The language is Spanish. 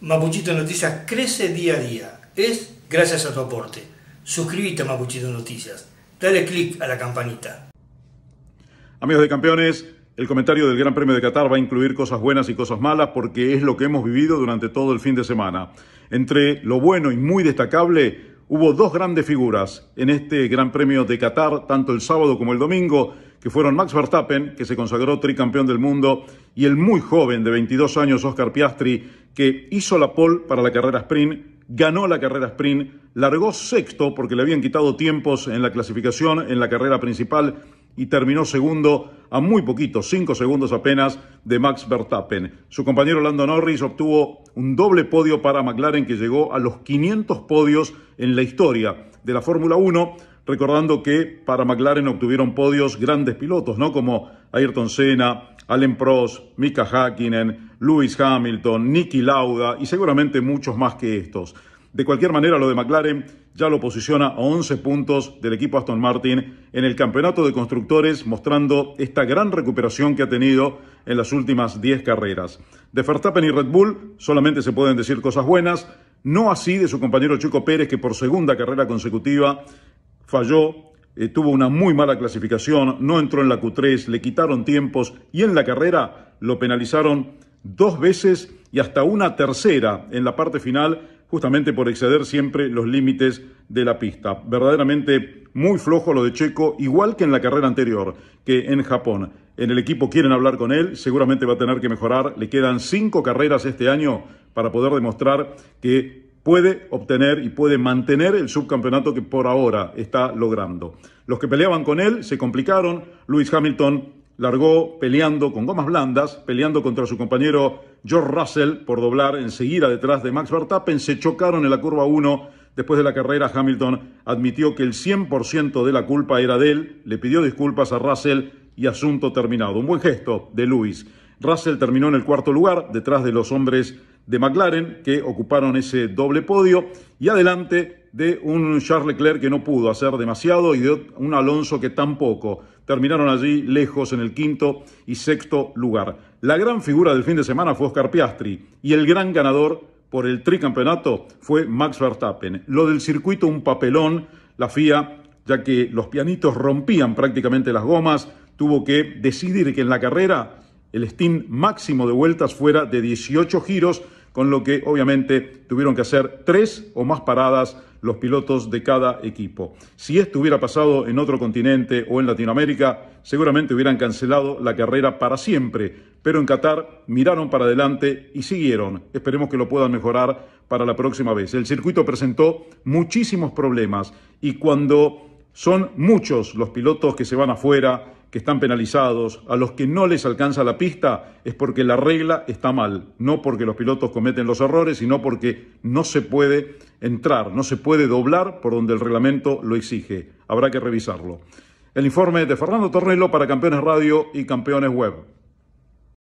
Mapuchito Noticias crece día a día. Es gracias a tu aporte. Suscríbete a Mapuchito Noticias. Dale click a la campanita. Amigos de campeones, el comentario del Gran Premio de Qatar va a incluir cosas buenas y cosas malas porque es lo que hemos vivido durante todo el fin de semana. Entre lo bueno y muy destacable, hubo dos grandes figuras en este Gran Premio de Qatar, tanto el sábado como el domingo que fueron Max Verstappen, que se consagró tricampeón del mundo, y el muy joven de 22 años Oscar Piastri, que hizo la pole para la carrera sprint, ganó la carrera sprint, largó sexto porque le habían quitado tiempos en la clasificación, en la carrera principal, y terminó segundo a muy poquito, cinco segundos apenas, de Max Verstappen. Su compañero Lando Norris obtuvo un doble podio para McLaren que llegó a los 500 podios en la historia de la Fórmula 1, recordando que para McLaren obtuvieron podios grandes pilotos, ¿no? Como Ayrton Senna, Allen Prost, Mika Hakkinen, Lewis Hamilton, Nicky Lauda y seguramente muchos más que estos. De cualquier manera, lo de McLaren ya lo posiciona a 11 puntos del equipo Aston Martin en el campeonato de constructores, mostrando esta gran recuperación que ha tenido en las últimas 10 carreras. De Verstappen y Red Bull solamente se pueden decir cosas buenas, no así de su compañero Chico Pérez, que por segunda carrera consecutiva falló, eh, tuvo una muy mala clasificación, no entró en la Q3, le quitaron tiempos y en la carrera lo penalizaron dos veces y hasta una tercera en la parte final, justamente por exceder siempre los límites de la pista. Verdaderamente muy flojo lo de Checo, igual que en la carrera anterior, que en Japón. En el equipo quieren hablar con él, seguramente va a tener que mejorar, le quedan cinco carreras este año para poder demostrar que puede obtener y puede mantener el subcampeonato que por ahora está logrando. Los que peleaban con él se complicaron. Lewis Hamilton largó peleando con gomas blandas, peleando contra su compañero George Russell por doblar enseguida detrás de Max Verstappen. Se chocaron en la curva 1. Después de la carrera, Hamilton admitió que el 100% de la culpa era de él, le pidió disculpas a Russell y asunto terminado. Un buen gesto de Lewis. Russell terminó en el cuarto lugar, detrás de los hombres de McLaren que ocuparon ese doble podio y adelante de un Charles Leclerc que no pudo hacer demasiado y de un Alonso que tampoco. Terminaron allí lejos en el quinto y sexto lugar. La gran figura del fin de semana fue Oscar Piastri y el gran ganador por el tricampeonato fue Max Verstappen. Lo del circuito un papelón, la FIA, ya que los pianitos rompían prácticamente las gomas, tuvo que decidir que en la carrera el steam máximo de vueltas fuera de 18 giros con lo que obviamente tuvieron que hacer tres o más paradas los pilotos de cada equipo. Si esto hubiera pasado en otro continente o en Latinoamérica, seguramente hubieran cancelado la carrera para siempre, pero en Qatar miraron para adelante y siguieron. Esperemos que lo puedan mejorar para la próxima vez. El circuito presentó muchísimos problemas y cuando son muchos los pilotos que se van afuera, que están penalizados, a los que no les alcanza la pista, es porque la regla está mal, no porque los pilotos cometen los errores, sino porque no se puede entrar, no se puede doblar por donde el reglamento lo exige. Habrá que revisarlo. El informe de Fernando Tornelo para Campeones Radio y Campeones Web.